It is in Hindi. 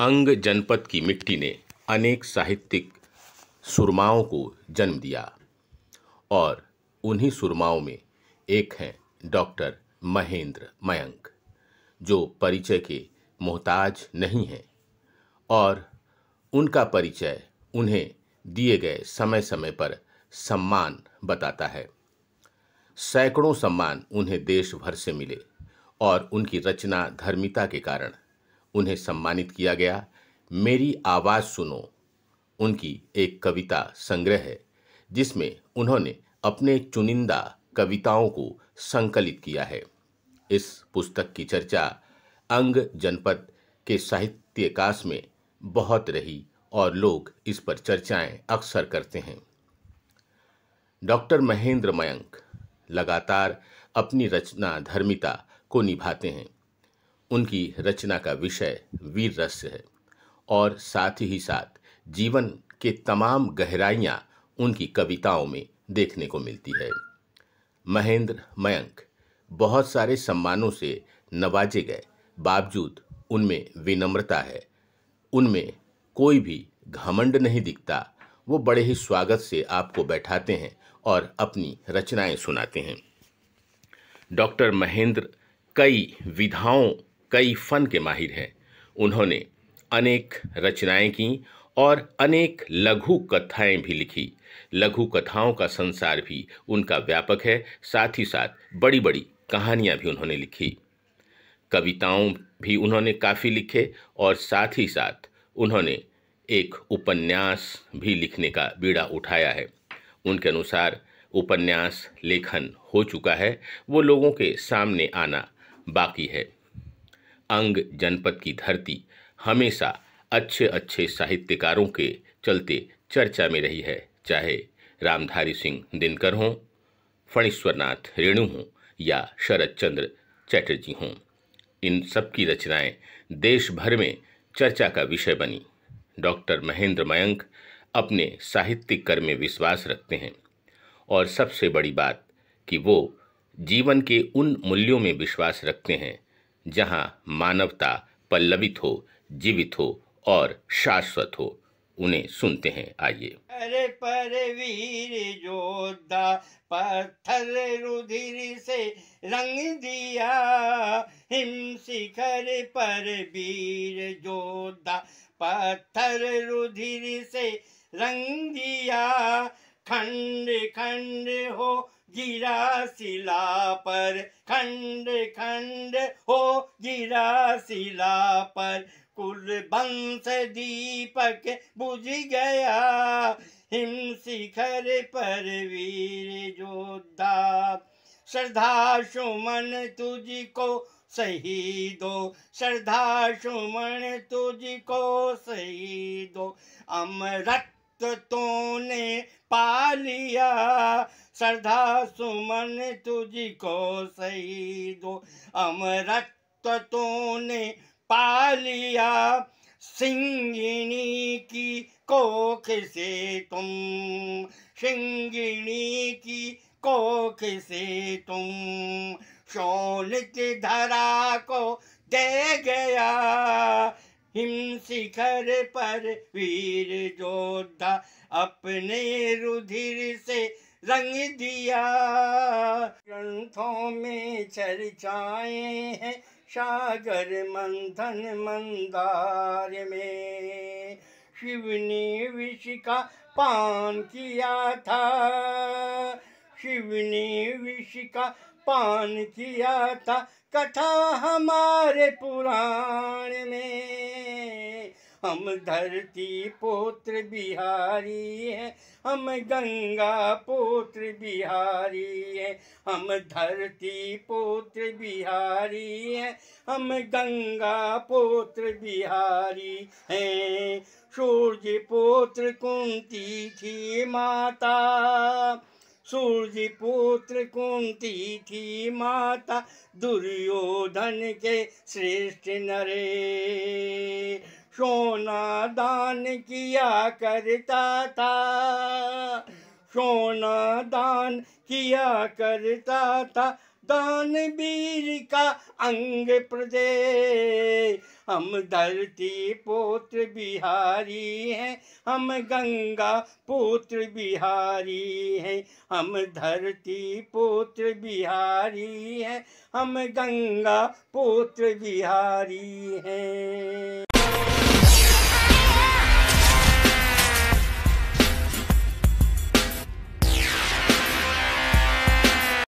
अंग जनपद की मिट्टी ने अनेक साहित्यिक सुरमाओं को जन्म दिया और उन्हीं सुरमाओं में एक हैं डॉक्टर महेंद्र मयंक जो परिचय के मोहताज नहीं हैं और उनका परिचय उन्हें दिए गए समय समय पर सम्मान बताता है सैकड़ों सम्मान उन्हें देश भर से मिले और उनकी रचना धर्मिता के कारण उन्हें सम्मानित किया गया मेरी आवाज़ सुनो उनकी एक कविता संग्रह है जिसमें उन्होंने अपने चुनिंदा कविताओं को संकलित किया है इस पुस्तक की चर्चा अंग जनपद के साहित्यकाश में बहुत रही और लोग इस पर चर्चाएं अक्सर करते हैं डॉक्टर महेंद्र मयंक लगातार अपनी रचना धर्मिता को निभाते हैं उनकी रचना का विषय वीर रस्य है और साथ ही साथ जीवन के तमाम गहराइयाँ उनकी कविताओं में देखने को मिलती है महेंद्र मयंक बहुत सारे सम्मानों से नवाजे गए बावजूद उनमें विनम्रता है उनमें कोई भी घमंड नहीं दिखता वो बड़े ही स्वागत से आपको बैठाते हैं और अपनी रचनाएं सुनाते हैं डॉक्टर महेंद्र कई विधाओं कई फन के माहिर हैं उन्होंने अनेक रचनाएं की और अनेक लघु कथाएं भी लिखी लघु कथाओं का संसार भी उनका व्यापक है साथ ही साथ बड़ी बड़ी कहानियां भी उन्होंने लिखी कविताओं भी उन्होंने काफ़ी लिखे और साथ ही साथ उन्होंने एक उपन्यास भी लिखने का बीड़ा उठाया है उनके अनुसार उपन्यास लेखन हो चुका है वो लोगों के सामने आना बाकी है अंग जनपद की धरती हमेशा अच्छे अच्छे साहित्यकारों के चलते चर्चा में रही है चाहे रामधारी सिंह दिनकर हों फणीश्वरनाथ रेणु हों या शरद चंद्र चैटर्जी हों इन सबकी रचनाएं देश भर में चर्चा का विषय बनी डॉक्टर महेंद्र मयंक अपने साहित्यिक कर में विश्वास रखते हैं और सबसे बड़ी बात कि वो जीवन के उन मूल्यों में विश्वास रखते हैं जहां मानवता पल्लवित हो जीवित हो और शाश्वत हो उन्हें सुनते हैं आइए अरे पर वीर जोधा पत्थर रुधिर से रंग दिया हिम शिखर पर वीर जोधा पत्थर रुधिर से रंग दिया खंड खंड हो गिरा शिला पर खंड खंड हो गिरा शिला पर कुल वंश दीपक बुझ गया हिम शिखर पर वीर जोधा श्रद्धा सुमन तुझको सही दो श्रद्धा सुमन तुझको सही दो अमृत तो ने पा लिया श्रद्धा सुमन तुझी को सही दो अमृत तो ने पा लिया सिंगिणी की कोख से तुम सिंगिणी की कोख से तुम शोलित धरा को दे गया हिम शिखर पर वीर जोधा अपने रुधिर से रंग दिया ग्रंथों में चर्चाए हैं सागर मंथन मंदार में शिव ने विष का पान किया था शिव ने विष का पान किया था कथा हमारे पुराण में हम धरती पुत्र बिहारी हैं हम गंगा पुत्र बिहारी हैं हम धरती पुत्र बिहारी हैं हम गंगा पुत्र बिहारी हैं सूर्य पुत्र कुंती थी माता सूर्य पुत्र कुंती थी माता दुर्योधन के श्रेष्ठ नरे सोना दान किया करता था सोना दान किया करता था वीर का अंग प्रदेश हम धरती पुत्र बिहारी हैं हम गंगा पुत्र बिहारी हैं हम धरती पुत्र बिहारी हैं हम गंगा पुत्र बिहारी हैं